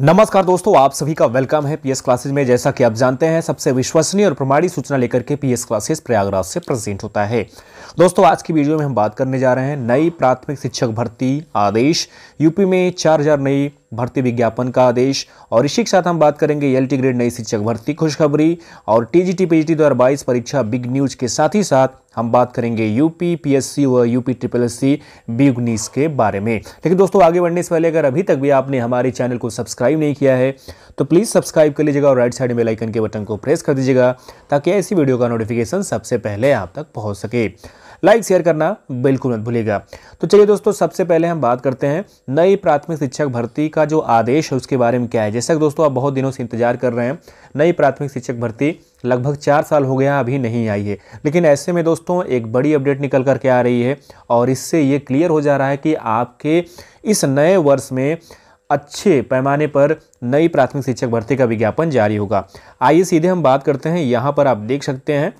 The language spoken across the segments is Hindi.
नमस्कार दोस्तों आप सभी का वेलकम है पीएस क्लासेज में जैसा कि आप जानते हैं सबसे विश्वसनीय और प्रमाणी सूचना लेकर के पीएस क्लासेस प्रयागराज से प्रेजेंट होता है दोस्तों आज की वीडियो में हम बात करने जा रहे हैं नई प्राथमिक शिक्षक भर्ती आदेश यूपी में चार हजार नई भर्ती विज्ञापन का आदेश और इसी के साथ हम बात करेंगे एल ग्रेड नई शिक्षक भर्ती खुशखबरी और टी जी द्वारा बाईस परीक्षा बिग न्यूज के साथ ही साथ हम बात करेंगे यूपी पीएससी व UP triple S C B उन्नीस के बारे में लेकिन दोस्तों आगे बढ़ने से पहले अगर अभी तक भी आपने हमारे चैनल को सब्सक्राइब नहीं किया है तो प्लीज़ सब्सक्राइब कर लीजिएगा और राइट साइड में लाइकन के बटन को प्रेस कर दीजिएगा ताकि ऐसी वीडियो का नोटिफिकेशन सबसे पहले आप तक पहुँच सके लाइक शेयर करना बिल्कुल मत भूलिएगा तो चलिए दोस्तों सबसे पहले हम बात करते हैं नई प्राथमिक शिक्षक भर्ती का जो आदेश है उसके बारे में क्या है जैसा कि दोस्तों आप बहुत दिनों से इंतजार कर रहे हैं नई प्राथमिक शिक्षक भर्ती लगभग चार साल हो गया अभी नहीं आई है लेकिन ऐसे में दोस्तों दोस्तों एक बड़ी अपडेट निकल कर के आ रही है और इससे ये क्लियर हो जा रहा है कि आपके इस नए वर्ष में अच्छे पैमाने पर नई प्राथमिक शिक्षक भर्ती का विज्ञापन जारी होगा आइए सीधे हम बात करते हैं यहाँ पर आप देख सकते हैं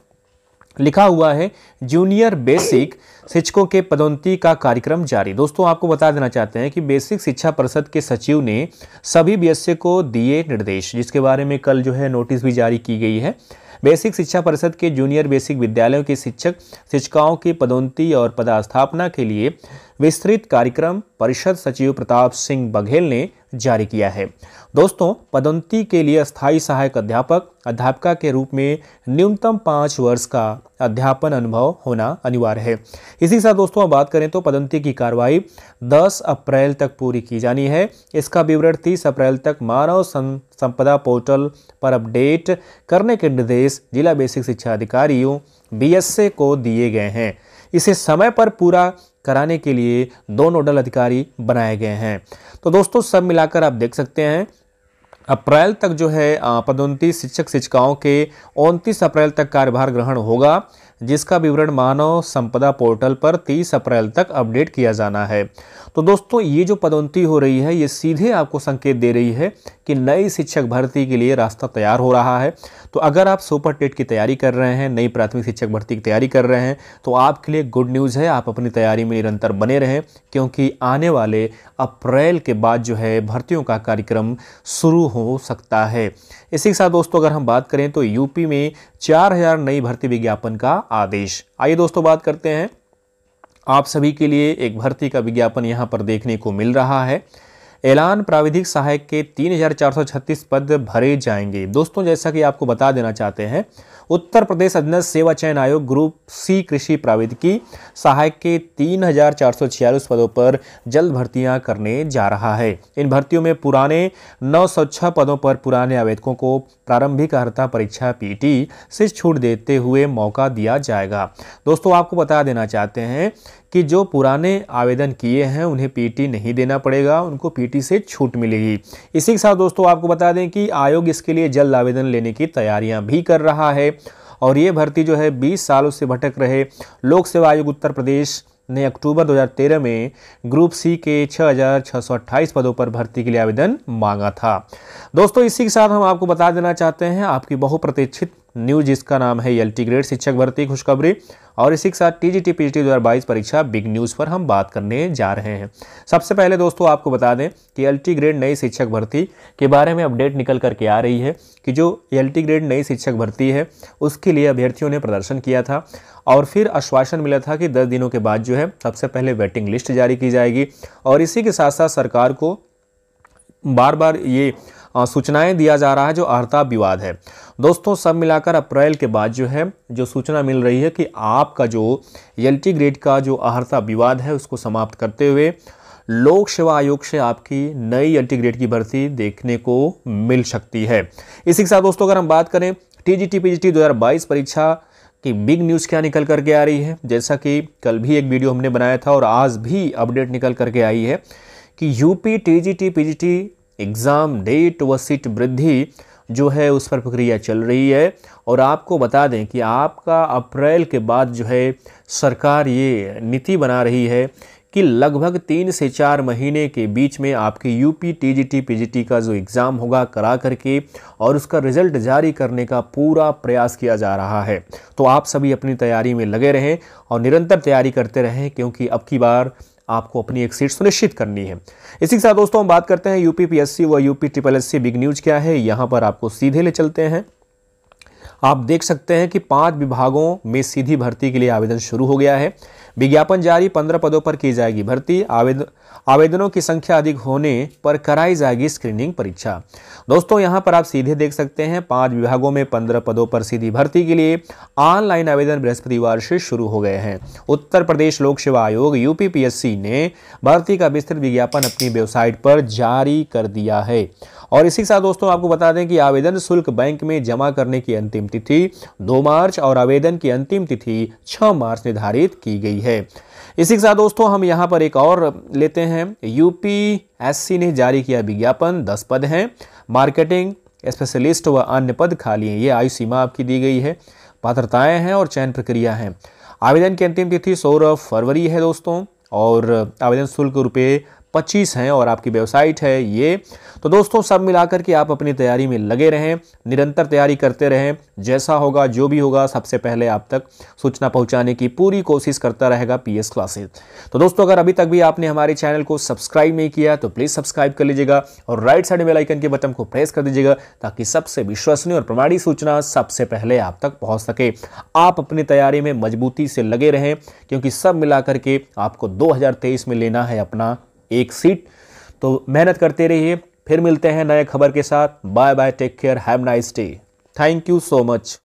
लिखा हुआ है जूनियर बेसिक शिक्षकों के पदोन्नति का कार्यक्रम जारी दोस्तों आपको बता देना चाहते हैं कि बेसिक शिक्षा परिषद के सचिव ने सभी बी को दिए निर्देश जिसके बारे में कल जो है नोटिस भी जारी की गई है बेसिक शिक्षा परिषद के जूनियर बेसिक विद्यालयों के शिक्षक शिक्षिकाओं की पदोन्नति और पदस्थापना के लिए विस्तृत कार्यक्रम परिषद सचिव प्रताप सिंह बघेल ने जारी किया है दोस्तों पदोन्नति के लिए स्थायी सहायक अध्यापक अध्यापिका के रूप में न्यूनतम पाँच वर्ष का अध्यापन अनुभव होना अनिवार्य है इसी साथ दोस्तों बात करें तो पदोन्नति की कार्रवाई 10 अप्रैल तक पूरी की जानी है इसका विवरण 30 अप्रैल तक मानव संपदा पोर्टल पर अपडेट करने के निर्देश जिला बेसिक शिक्षा अधिकारियों बी को दिए गए हैं इसे समय पर पूरा कराने के लिए दो नोडल अधिकारी बनाए गए हैं तो दोस्तों सब मिलाकर आप देख सकते हैं अप्रैल तक जो है पदोन्नति शिक्षक शिक्षिकाओं के उनतीस अप्रैल तक कार्यभार ग्रहण होगा जिसका विवरण मानव संपदा पोर्टल पर 30 अप्रैल तक अपडेट किया जाना है तो दोस्तों ये जो पदोन्नति हो रही है ये सीधे आपको संकेत दे रही है कि नई शिक्षक भर्ती के लिए रास्ता तैयार हो रहा है तो अगर आप सुपर टेट की तैयारी कर रहे हैं नई प्राथमिक शिक्षक भर्ती की तैयारी कर रहे हैं तो आपके लिए गुड न्यूज़ है आप अपनी तैयारी में निरंतर बने रहें क्योंकि आने वाले अप्रैल के बाद जो है भर्तियों का कार्यक्रम शुरू हो सकता है इसी के साथ दोस्तों अगर हम बात करें तो यूपी में 4000 नई भर्ती विज्ञापन का आदेश आइए दोस्तों बात करते हैं आप सभी के लिए एक भर्ती का विज्ञापन यहाँ पर देखने को मिल रहा है ऐलान प्राविधिक सहायक के 3436 पद भरे जाएंगे दोस्तों जैसा कि आपको बता देना चाहते हैं उत्तर प्रदेश अधीनस्थ सेवा चयन आयोग ग्रुप सी कृषि प्राविधिकी सहायक के तीन पदों पर जल्द भर्तियां करने जा रहा है इन भर्तियों में पुराने 906 पदों पर पुराने आवेदकों को प्रारंभिक अर्ता परीक्षा पीटी से छूट देते हुए मौका दिया जाएगा दोस्तों आपको बता देना चाहते हैं कि जो पुराने आवेदन किए हैं उन्हें पीटी नहीं देना पड़ेगा उनको पीटी से छूट मिलेगी इसी के साथ दोस्तों आपको बता दें कि आयोग इसके लिए जल्द आवेदन लेने की तैयारियां भी कर रहा है और ये भर्ती जो है 20 सालों से भटक रहे लोक सेवा आयोग उत्तर प्रदेश ने अक्टूबर 2013 में ग्रुप सी के छः पदों पर भर्ती के लिए आवेदन मांगा था दोस्तों इसी के साथ हम आपको बता देना चाहते हैं आपकी बहुप्रतीक्षित न्यूज जिसका नाम है एल ग्रेड शिक्षक भर्ती खुशखबरी और इसी के साथ टी जी टी पी परीक्षा बिग न्यूज़ पर हम बात करने जा रहे हैं सबसे पहले दोस्तों आपको बता दें कि एल ग्रेड नई शिक्षक भर्ती के बारे में अपडेट निकल करके आ रही है कि जो एल ग्रेड नई शिक्षक भर्ती है उसके लिए अभ्यर्थियों ने प्रदर्शन किया था और फिर आश्वासन मिला था कि दस दिनों के बाद जो है सबसे पहले वेटिंग लिस्ट जारी की जाएगी और इसी के साथ साथ सरकार को बार बार ये सूचनाएं दिया जा रहा है जो आहताब विवाद है दोस्तों सब मिलाकर अप्रैल के बाद जो है जो सूचना मिल रही है कि आपका जो एल ग्रेड का जो आहता विवाद है उसको समाप्त करते हुए लोक सेवा आयोग से आपकी नई एल ग्रेड की भर्ती देखने को मिल सकती है इसी के साथ दोस्तों अगर हम बात करें T G T P G T दो परीक्षा कि बिग न्यूज़ क्या निकल करके आ रही है जैसा कि कल भी एक वीडियो हमने बनाया था और आज भी अपडेट निकल करके आई है कि UP TGT PGT exam date व सीट वृद्धि जो है उस पर प्रक्रिया चल रही है और आपको बता दें कि आपका अप्रैल के बाद जो है सरकार ये नीति बना रही है कि लगभग तीन से चार महीने के बीच में आपके U P T G T P G T का जो एग्ज़ाम होगा करा करके और उसका रिज़ल्ट जारी करने का पूरा प्रयास किया जा रहा है तो आप सभी अपनी तैयारी में लगे रहें और निरंतर तैयारी करते रहें क्योंकि अब की बार आपको अपनी एक सीट सुनिश्चित करनी है इसी के साथ दोस्तों हम बात करते हैं यूपी पीएससी व UP triple S big news क्या है यहाँ पर आपको सीधे ले चलते हैं आप देख सकते हैं कि पांच विभागों में सीधी भर्ती के लिए आवेदन शुरू हो गया है विज्ञापन जारी पंद्रह पदों पर की जाएगी भर्ती आवेदन आवेदनों की संख्या अधिक होने पर कराई जाएगी स्क्रीनिंग परीक्षा दोस्तों यहाँ पर आप सीधे देख सकते हैं पांच विभागों में पंद्रह पदों पर सीधी भर्ती के लिए ऑनलाइन आवेदन बृहस्पतिवार से शुरू हो गए हैं उत्तर प्रदेश लोक सेवा आयोग यूपीपीएससी ने भर्ती का विस्तृत विज्ञापन अपनी वेबसाइट पर जारी कर दिया है और इसी के साथ दोस्तों आपको बता दें कि आवेदन शुल्क बैंक में जमा करने की अंतिम तिथि दो मार्च और आवेदन की अंतिम तिथि छह मार्च निर्धारित की गई है है इसी के साथ दोस्तों हम यहाँ पर एक और लेते हैं यूपी ने जारी किया विज्ञापन दस पद हैं मार्केटिंग स्पेशलिस्ट व अन्य पद खाली हैं ये आयु सीमा आपकी दी गई है पात्रताएं हैं और चयन प्रक्रिया है आवेदन की अंतिम तिथि सोलह फरवरी है दोस्तों और आवेदन शुल्क रुपये पच्चीस हैं और आपकी वेबसाइट है ये तो दोस्तों सब मिलाकर के आप अपनी तैयारी में लगे रहें निरंतर तैयारी करते रहें जैसा होगा जो भी होगा सबसे पहले आप तक सूचना पहुंचाने की पूरी कोशिश करता रहेगा पी एस क्लासेज तो दोस्तों अगर अभी तक भी आपने हमारे चैनल को सब्सक्राइब नहीं किया तो प्लीज़ सब्सक्राइब कर लीजिएगा और राइट साइड में लाइकन के बटन को प्रेस कर दीजिएगा ताकि सबसे विश्वसनीय और प्रमाणी सूचना सबसे पहले आप तक पहुँच सके आप अपनी तैयारी में मजबूती से लगे रहें क्योंकि सब मिला के आपको दो में लेना है अपना एक सीट तो मेहनत करते रहिए फिर मिलते हैं नए खबर के साथ bye bye take care have nice day thank you so much